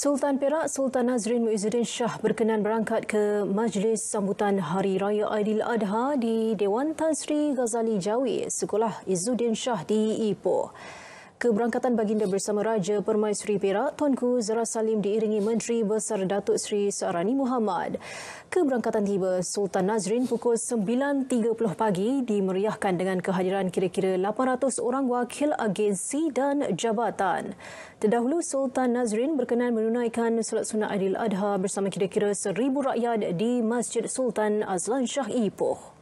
Sultan Perak Sultan Nazrin Muizzuddin Shah berkenan berangkat ke Majlis Sambutan Hari Raya Aidil Adha di Dewan Tan Sri Ghazali Jawi, Sekolah Izuddin Shah di Ipoh. Keberangkatan baginda bersama Raja Permaisuri Perak, Tuanku Zara Salim diiringi Menteri Besar Datuk Seri Searani Muhammad. Keberangkatan tiba Sultan Nazrin pukul 9.30 pagi dimeriahkan dengan kehadiran kira-kira 800 orang wakil agensi dan jabatan. Terdahulu Sultan Nazrin berkenan menunaikan solat sunat Adil Adha bersama kira-kira seribu rakyat di Masjid Sultan Azlan Shah Ipoh.